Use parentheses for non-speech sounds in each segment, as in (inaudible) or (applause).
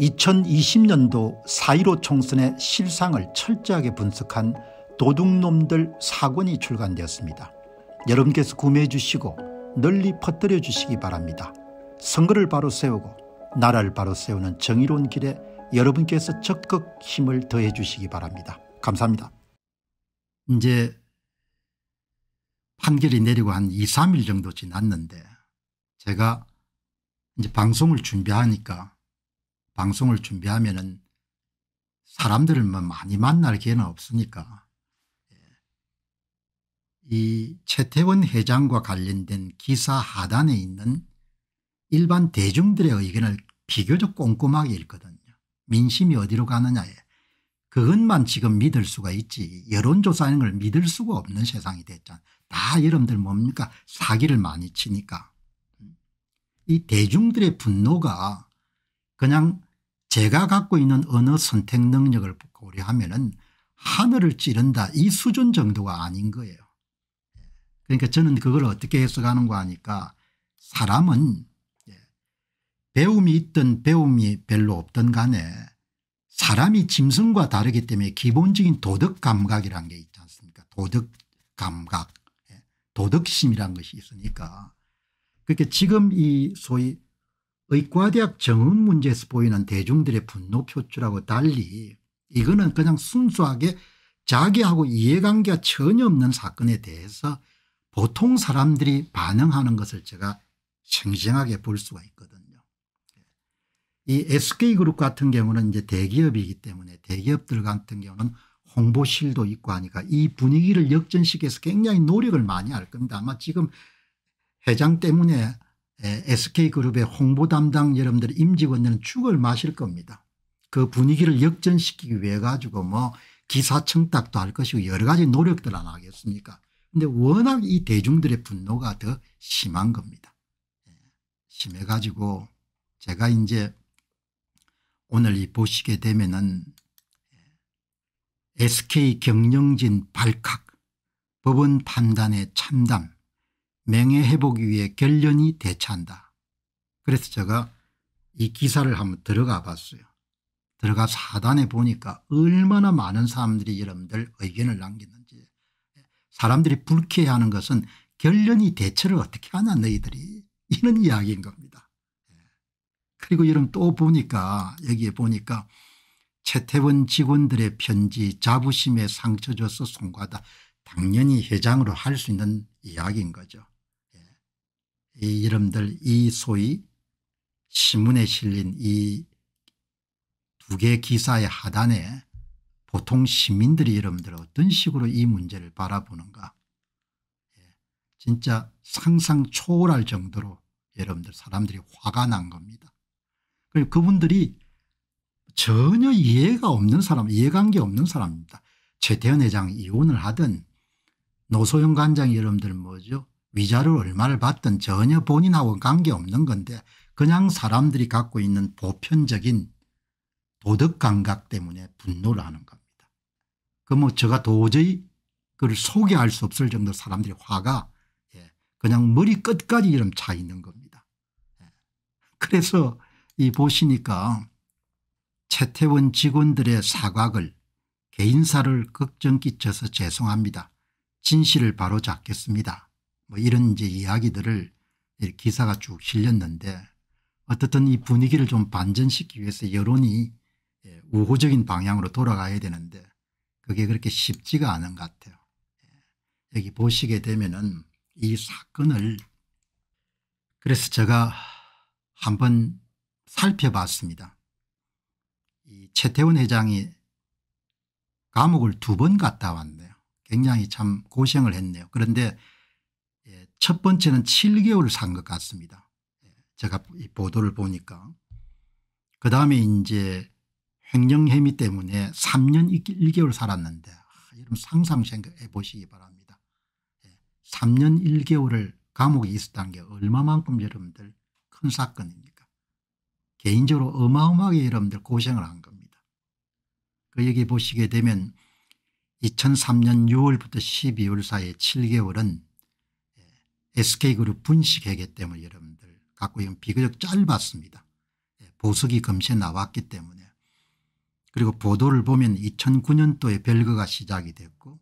2020년도 4.15 총선의 실상을 철저하게 분석한 도둑놈들 사권이 출간되었습니다. 여러분께서 구매해 주시고 널리 퍼뜨려 주시기 바랍니다. 선거를 바로 세우고 나라를 바로 세우는 정의로운 길에 여러분께서 적극 힘을 더해 주시기 바랍니다. 감사합니다. 이제 판결이 내리고 한 2, 3일 정도 지났는데 제가 이제 방송을 준비하니까 방송을 준비하면 은 사람들을 뭐 많이 만날 기회는 없으니까 예. 이 최태원 회장과 관련된 기사 하단에 있는 일반 대중들의 의견을 비교적 꼼꼼하게 읽거든요. 민심이 어디로 가느냐에 그것만 지금 믿을 수가 있지 여론조사하는 걸 믿을 수가 없는 세상이 됐잖아. 다 여러분들 뭡니까 사기를 많이 치니까. 이 대중들의 분노가 그냥 제가 갖고 있는 언어 선택 능력을 고려하면 은 하늘을 찌른다 이 수준 정도가 아닌 거예요. 그러니까 저는 그걸 어떻게 해석하는 거 하니까 사람은 예, 배움이 있든 배움이 별로 없든 간에 사람이 짐승과 다르기 때문에 기본적인 도덕 감각이란 게 있지 않습니까 도덕 감각 예, 도덕심이란 것이 있으니까 그렇게 지금 이 소위 의과대학 정원 문제에서 보이는 대중들의 분노 표출하고 달리 이거는 그냥 순수하게 자기하고 이해관계가 전혀 없는 사건에 대해서 보통 사람들이 반응하는 것을 제가 생생하게 볼 수가 있거든요. 이 SK그룹 같은 경우는 이제 대기업이기 때문에 대기업들 같은 경우는 홍보실도 있고 하니까 이 분위기를 역전시켜서 굉장히 노력을 많이 할 겁니다. 아마 지금 회장 때문에 SK그룹의 홍보 담당 여러분들 임직원들은 죽을 마실 겁니다. 그 분위기를 역전시키기 위해 가지고 뭐 기사청탁도 할 것이고 여러 가지 노력들 안 하겠습니까 근데 워낙 이 대중들의 분노가 더 심한 겁니다. 예, 심해 가지고 제가 이제 오늘 이 보시게 되면은 SK 경영진 발칵 법원 판단의 참담 맹해회복 위해 결련이 대차한다. 그래서 제가 이 기사를 한번 들어가 봤어요. 들어가 사단에 보니까 얼마나 많은 사람들이 여러분들 의견을 남겼는지 사람들이 불쾌해하는 것은 결련이 대처를 어떻게 하나 너희들이 이런 이야기인 겁니다. 예. 그리고 여러분 또 보니까 여기에 보니까 최태원 직원들의 편지 자부심에 상처 줘서 송구하다. 당연히 회장으로 할 수 있는 이야기인 거죠. 이 이름들 이소위 신문에 실린 이 두 개 기사의 하단에 보통 시민들이 이름들 어떤 식으로 이 문제를 바라보는가 예, 진짜 상상 초월할 정도로 여러분들 사람들이 화가 난 겁니다. 그리고 그분들이 전혀 이해가 없는 사람 이해관계 없는 사람입니다. 최태현 회장 이혼을 하든 노소영 관장 여러분들 뭐죠 위자료 얼마를 받든 전혀 본인하고 관계없는 건데 그냥 사람들이 갖고 있는 보편적인 도덕 감각 때문에 분노를 하는 겁니다. 그뭐 제가 도저히 그걸 소개할 수 없을 정도 사람들이 화가 예, 그냥 머리 끝까지 이름 차 있는 겁니다. 예. 그래서 이 보시니까 채태원 직원들의 사과글 개인사를 걱정 끼쳐서 죄송합니다. 진실을 바로잡겠습니다. 뭐 이런 이제 이야기들을 기사가 쭉 실렸는데 어떻든 이 분위기를 좀 반전시키기 위해서 여론이 예, 우호적인 방향으로 돌아가야 되는데 그게 그렇게 쉽지가 않은 것 같아요. 예, 여기 보시게 되면은 이 사건을 그래서 제가 한번 살펴봤습니다. 이 최태원 회장이 감옥을 두 번 갔다 왔네요. 굉장히 참 고생을 했네요. 그런데 첫 번째는 7개월 산것 같습니다. 예, 제가 이 보도를 보니까. 그 다음에 이제 횡령혐의 때문에 3년 1개월 살았는데 여러분 아, 상상 해 보시기 바랍니다. 3년 예, 1개월을 감옥에 있었다는 게 얼마만큼 여러분들 큰 사건입니까? 개인적으로 어마어마하게 여러분들 고생을 한 겁니다. 그 여기 보시게 되면 2003년 6월부터 12월 사이에 7개월은 SK그룹 분식회계 때문에 여러분들 갖고 있는 비교적 짧았습니다. 예, 보석이 검시에 나왔기 때문에 그리고 보도를 보면 2009년도에 별거가 시작이 됐고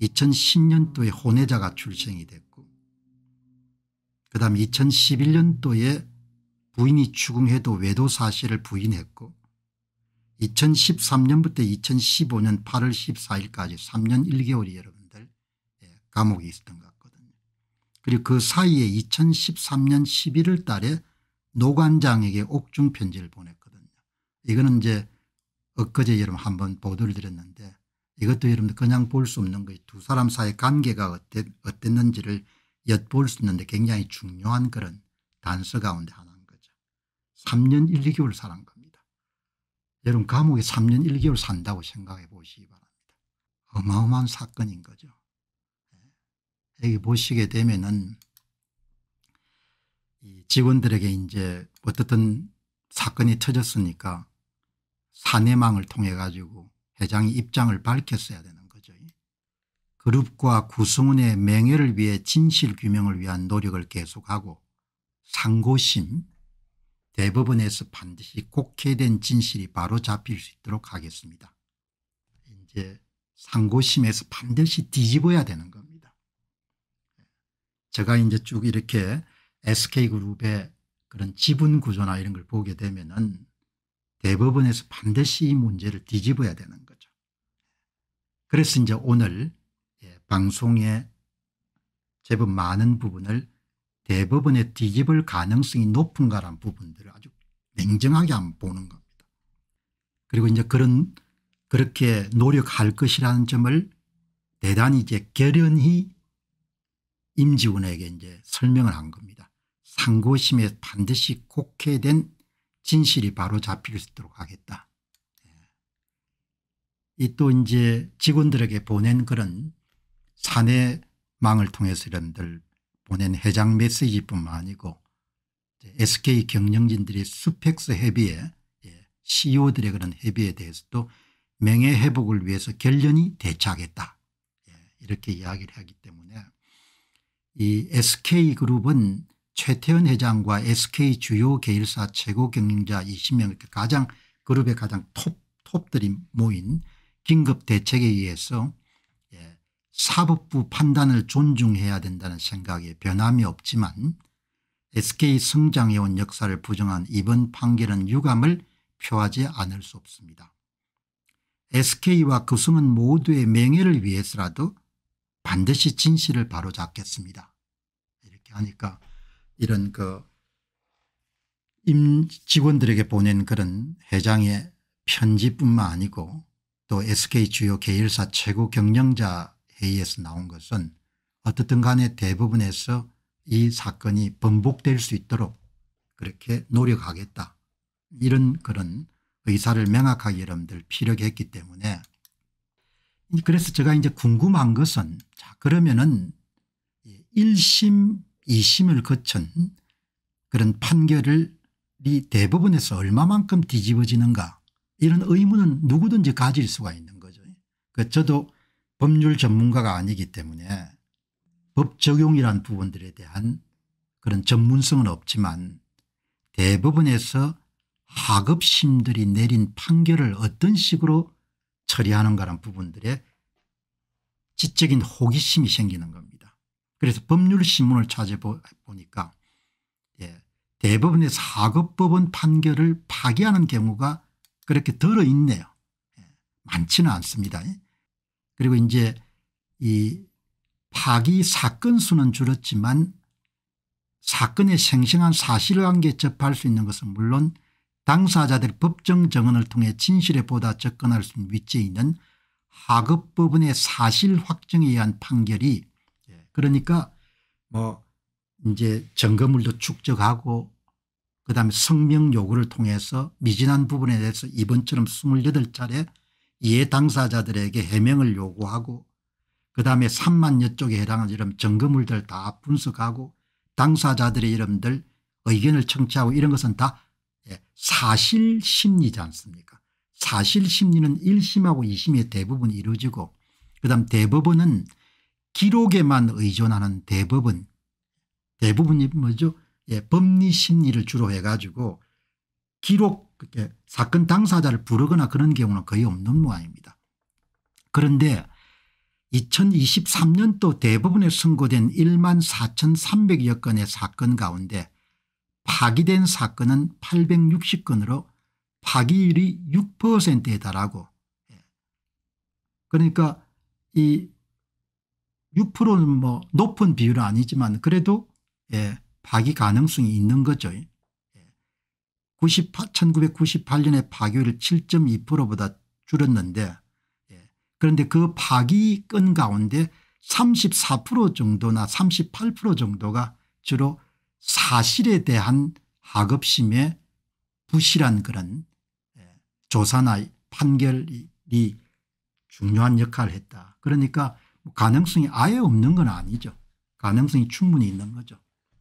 2010년도에 혼외자가 출생이 됐고 그 다음 2011년도에 부인이 추궁해도 외도 사실을 부인했고 2013년부터 2015년 8월 14일까지 3년 1개월이 여러분들 예, 감옥에 있었던가 그리고 그 사이에 2013년 11월 달에 노관장에게 옥중 편지를 보냈거든요. 이거는 이제 엊그제 여러분 한번 보도를 드렸는데 이것도 여러분 그냥 볼 수 없는 거예요. 두 사람 사이 관계가 어땠, 어땠는지를 엿볼 수 있는데 굉장히 중요한 그런 단서 가운데 하나인 거죠. 3년 1, 개월 살한 겁니다. 여러분 감옥에 3년 1개월 산다고 생각해 보시기 바랍니다. 어마어마한 사건인 거죠. 여기 보시게 되면은 직원들에게 이제 어떻든 사건이 터졌으니까 사내망을 통해 가지고 회장이 입장을 밝혔어야 되는 거죠. 그룹과 구성원의 명예를 위해 진실규명을 위한 노력을 계속하고 상고심 대법원에서 반드시 곡해된 진실이 바로 잡힐 수 있도록 하겠습니다. 이제 상고심에서 반드시 뒤집어야 되는 겁니다. 제가 이제 쭉 이렇게 SK그룹의 그런 지분 구조나 이런 걸 보게 되면은 대법원에서 반드시 이 문제를 뒤집어야 되는 거죠. 그래서 이제 오늘 예, 방송에 제법 많은 부분을 대법원에 뒤집을 가능성이 높은가란 부분들을 아주 냉정하게 한번 보는 겁니다. 그리고 이제 그런 그렇게 노력할 것이라는 점을 대단히 이제 결연히 임지훈에게 이제 설명을 한 겁니다. 상고심에 반드시 곡해된 진실이 바로 잡힐 수 있도록 하겠다. 예. 이또 이제 직원들에게 보낸 그런 사내망을 통해서 이런들 보낸 해장 메시지뿐만 아니고 SK 경영진들이 수펙스 협의에 예, CEO들의 그런 협의에 대해서도 명예회복을 위해서 결연히 대처하겠다. 예, 이렇게 이야기를 하기 때문에 이 SK그룹은 최태원 회장과 SK 주요 계열사 최고 경영자 20명 이렇게 가장 그룹의 가장 톱, 톱들이 모인 긴급 대책에 의해서 예, 사법부 판단을 존중해야 된다는 생각에 변함이 없지만 SK 성장해온 역사를 부정한 이번 판결은 유감을 표하지 않을 수 없습니다. SK와 그승은 모두의 명예를 위해서라도 반드시 진실을 바로잡겠습니다. 이렇게 하니까 이런 그 직원들에게 보낸 그런 회장의 편지뿐만 아니고 또 SK 주요 계열사 최고 경영자 회의에서 나온 것은 어떻든 간에 대부분에서 이 사건이 번복될 수 있도록 그렇게 노력하겠다 이런 그런 의사를 명확하게 여러분들 피력했기 때문에 그래서 제가 이제 궁금한 것은 자 그러면은 1심 2심을 거친 그런 판결을 이 대부분에서 얼마만큼 뒤집어지는가 이런 의문은 누구든지 가질 수가 있는 거죠. 그 저도 법률 전문가가 아니기 때문에 법 적용이란 부분들에 대한 그런 전문성은 없지만 대부분에서 하급심들이 내린 판결을 어떤 식으로 처리하는가란 부분들에 지적인 호기심이 생기는 겁니다. 그래서 법률신문을 찾아보니까 예, 대법원의 사급법원 판결을 파기하는 경우가 그렇게 들어 있네요. 예, 많지는 않습니다. 예. 그리고 이제 이 파기 사건 수는 줄었지만 사건의 생생한 사실관계 접할 수 있는 것은 물론 당사자들 법정 정언을 통해 진실에 보다 접근할 수 있는 위치에 있는 하급 법원의 사실 확정에 의한 판결이 예, 그러니까 뭐 이제 증거물도 축적하고 그다음에 성명 요구를 통해서 미진한 부분에 대해서 이번처럼 28차례 이해 당사자들에게 해명을 요구하고 그다음에 3만여 쪽에 해당하는 이런 증거물들 다 분석하고 당사자들의 이름들 의견을 청취하고 이런 것은 다 예, 사실 심리지 않습니까 사실 심리는 1심하고 2심이 대부분 이루어지고 그다음 대법원은 기록에만 의존하는 대법원 대부분이 뭐죠 예, 법리 심리를 주로 해가지고 기록 예, 사건 당사자를 부르거나 그런 경우는 거의 없는 모양입니다. 그런데 2023년도 대법원에 선고된 1만 4,300여 건의 사건 가운데 파기된 사건은 860건으로 파기율이 6%에 달하고 예. 그러니까 이 6%는 뭐 높은 비율은 아니지만 그래도 예, 파기 가능성이 있는 거죠. 98, 1998년에 파기율 7.2%보다 줄었는데 예, 그런데 그 파기건 가운데 34% 정도나 38% 정도가 주로 사실에 대한 학업심에 부실한 그런 예, 조사나 판결이 중요한 역할을 했다. 그러니까 뭐 가능성이 아예 없는 건 아니죠. 가능성이 충분히 있는 거죠.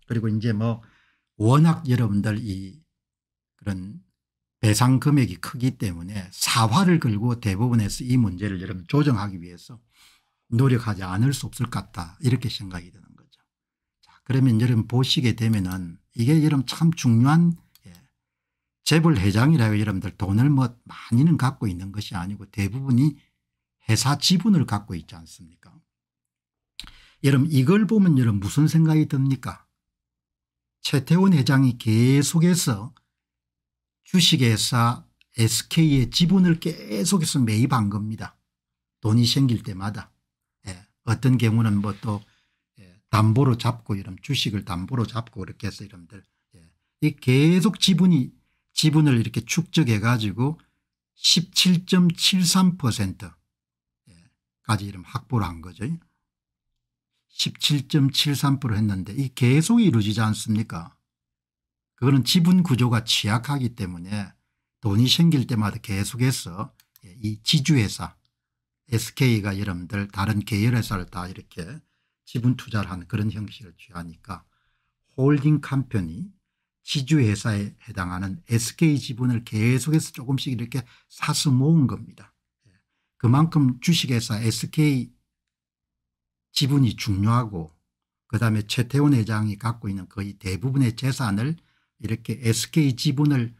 그리고 이제 뭐 워낙 여러분들 이 그런 배상 금액이 크기 때문에 사활을 걸고 대법원에서 이 문제를 여러분 조정하기 위해서 노력하지 않을 수 없을 것 같다 이렇게 생각이 드는 그러면 여러분 보시게 되면은 이게 여러분 참 중요한 예. 재벌 회장이라고 여러분들 돈을 뭐 많이는 갖고 있는 것이 아니고 대부분이 회사 지분을 갖고 있지 않습니까 여러분 이걸 보면 여러분 무슨 생각이 듭니까 최태원 회장이 계속해서 주식회사 SK의 지분을 계속해서 매입한 겁니다. 돈이 생길 때마다. 예. 어떤 경우는 뭐또 담보로 잡고 이런 주식을 담보로 잡고 이렇게 해서 이런들 예. 이 계속 지분이 지분을 이렇게 축적해 가지고 17.73%까지 예, 이름 확보를 한 거죠. 17.73% 했는데 이 계속 이루어지지 않습니까? 그거는 지분 구조가 취약하기 때문에 돈이 생길 때마다 계속해서 예, 이 지주회사 SK가 여러분들 다른 계열회사를 다 이렇게 지분 투자를 하는 그런 형식을 취하니까 홀딩 캄편이 지주회사에 해당하는 SK 지분을 계속해서 조금씩 이렇게 사서 모은 겁니다. 예. 그만큼 주식회사 SK 지분이 중요하고 그다음에 최태원 회장이 갖고 있는 거의 대부분의 재산을 이렇게 SK 지분을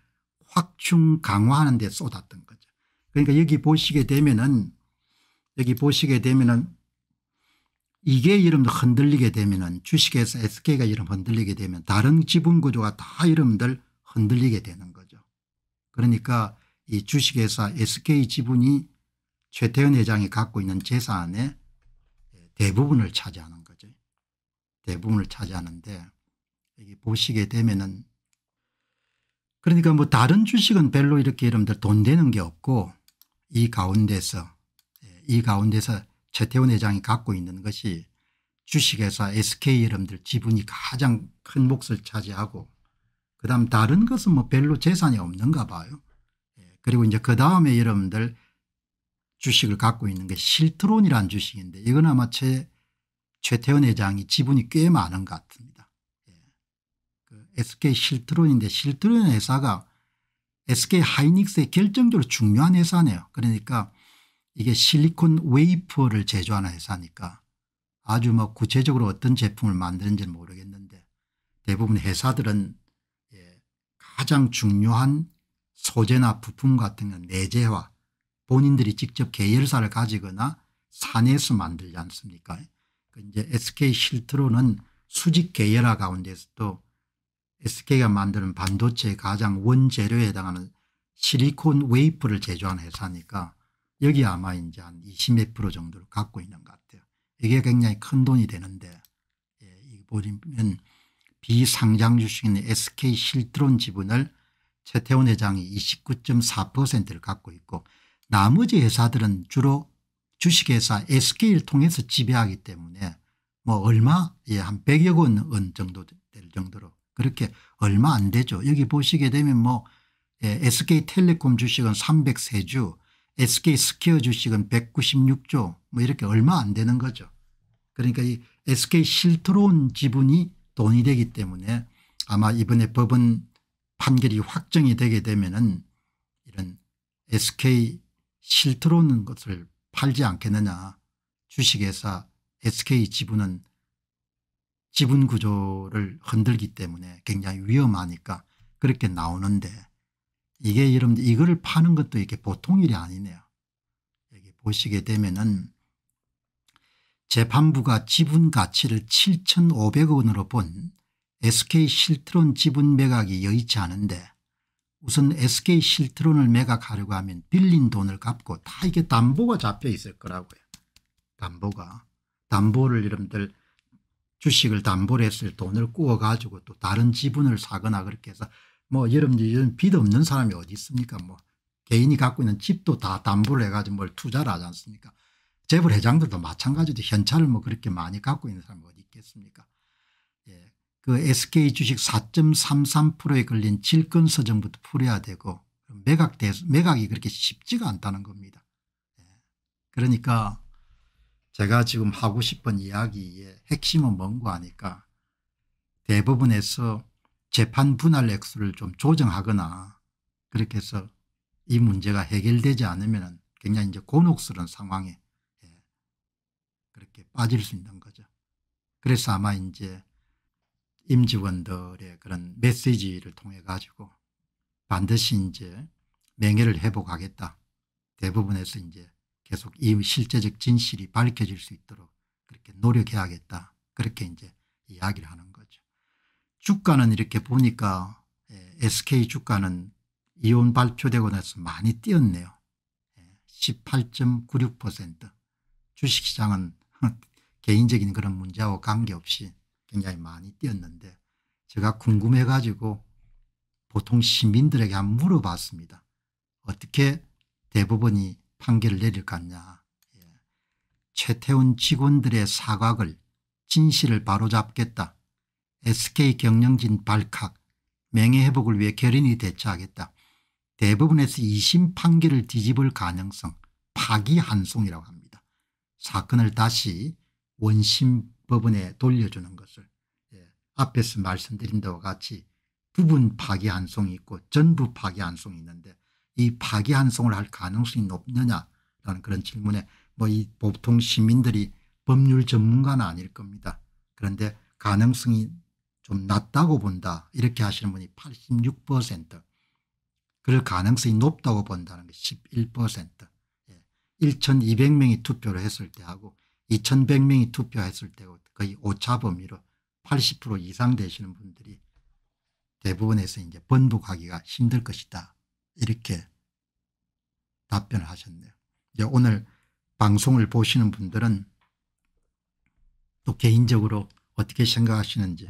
확충 강화하는 데 쏟았던 거죠. 그러니까 여기 보시게 되면은 여기 보시게 되면은 이게 이름 흔들리게 되면은 주식에서 SK가 이름 흔들리게 되면 다른 지분 구조가 다 이름들 흔들리게 되는 거죠. 그러니까 이 주식회사 SK 지분이 최태원 회장이 갖고 있는 재산의 대부분을 차지하는 거죠. 대부분을 차지하는데 여기 보시게 되면은 그러니까 뭐 다른 주식은 별로 이렇게 이름들 돈 되는 게 없고 이 가운데서 예, 이 가운데서 최태원 회장이 갖고 있는 것이 주식회사 SK 여러분들 지분이 가장 큰 몫을 차지하고 그다음 다른 것은 뭐 별로 재산이 없는가 봐요. 예, 그리고 이제 그 다음에 여러분들 주식을 갖고 있는 게 실트론이라는 주식인데 이건 아마 최, 최태원 회장이 지분이 꽤 많은 것 같습니다. 예, 그 SK 실트론인데 실트론 회사가 SK 하이닉스의 결정적으로 중요한 회사네요. 그러니까 이게 실리콘 웨이퍼를 제조하는 회사니까 아주 뭐 구체적으로 어떤 제품을 만드는지는 모르겠는데 대부분 회사들은 예, 가장 중요한 소재나 부품 같은 건 내재화 본인들이 직접 계열사를 가지거나 산에서 만들지 않습니까 그 이제 SK 실트로는 수직 계열화 가운데서도 SK가 만드는 반도체의 가장 원재료에 해당하는 실리콘 웨이프를 제조하는 회사니까 여기 아마 이제 한 20몇 프로 정도를 갖고 있는 것 같아요. 이게 굉장히 큰 돈이 되는데 예, 보시면 비상장 주식인 SK 실트론 지분을 최태원 회장이 29.4%를 갖고 있고 나머지 회사들은 주로 주식회사 SK를 통해서 지배하기 때문에 뭐 얼마 예한 100여 원 정도 될 정도로 그렇게 얼마 안 되죠. 여기 보시게 되면 뭐 예, SK텔레콤 주식은 303주 SK 스퀘어 주식은 196조 뭐 이렇게 얼마 안 되는 거죠. 그러니까 이 SK 실트론 지분이 돈이 되기 때문에 아마 이번에 법원 판결이 확정이 되게 되면은 이런 SK 실트론은 것을 팔지 않겠느냐 주식회사 SK 지분은 지분 구조를 흔들기 때문에 굉장히 위험하니까 그렇게 나오는데 이게 여러분 이걸 파는 것도 이게 보통 일이 아니네요. 여기 보시게 되면은 재판부가 지분 가치를 7,500억 원으로 본 SK 실트론 지분 매각이 여의치 않은데 우선 SK 실트론을 매각하려고 하면 빌린 돈을 갚고 다 이게 담보가 잡혀 있을 거라고요. 담보가. 담보를 여러분들 주식을 담보로 했을 돈을 구워가지고 또 다른 지분을 사거나 그렇게 해서 뭐 여러분들 이런 빚 없는 사람이 어디 있습니까 뭐 개인이 갖고 있는 집도 다 담보를 해가지고 뭘 투자를 하지 않습니까 재벌 회장들도 마찬가지로 현찰을 뭐 그렇게 많이 갖고 있는 사람이 어디 있겠습니까 예. 그 SK 주식 4.33%에 걸린 질권 서정부터 풀어야 되고 매각 대, 매각이 그렇게 쉽지가 않다는 겁니다. 예. 그러니까 제가 지금 하고 싶은 이야기의 핵심은 뭔가 하니까 대부분에서 재판 분할 액수를 좀 조정하거나 그렇게 해서 이 문제가 해결되지 않으면 굉장히 이제 곤혹스러운 상황에 예, 그렇게 빠질 수 있는 거죠. 그래서 아마 이제 임직원들의 그런 메시지를 통해 가지고 반드시 이제 명예를 회복하겠다. 대부분에서 이제 계속 이 실제적 진실이 밝혀질 수 있도록 그렇게 노력해야겠다. 그렇게 이제 이야기를 하는 거죠. 주가는 이렇게 보니까 SK 예, 주가는 이혼 발표되고 나서 많이 뛰었네요. 18.96% 예, 주식시장은 (laughs) 개인적인 그런 문제하고 관계없이 굉장히 많이 뛰었는데 제가 궁금해 가지고 보통 시민들에게 한 물어봤습니다. 어떻게 대법원이 판결을 내릴 것냐 같 예. 최태원 직원들의 사각을 진실을 바로잡겠다 SK경영진 발칵 명예회복을 위해 결인이 대처하겠다. 대부분에서 2심 판결을 뒤집을 가능성 파기한송이라고 합니다. 사건을 다시 원심 법원에 돌려주는 것을 예. 앞에서 말씀드린 바와 같이 부분 파기한송이 있고 전부 파기한송이 있는데 이 파기한송을 할 가능성이 높느냐라는 그런 질문에 뭐 이 보통 시민들이 법률 전문가는 아닐 겁니다. 그런데 가능성이 좀 낮다고 본다 이렇게 하시는 분이 86% 그럴 가능성이 높다고 본다는 게 11% 예. 1200명이 투표를 했을 때하고 2100명이 투표했을 때 거의 오차 범위로 80% 이상 되시는 분들이 대부분에서 이제 번복하기가 힘들 것이다 이렇게 답변을 하셨네요. 이제 오늘 방송을 보시는 분들은 또 개인적으로 어떻게 생각하시는지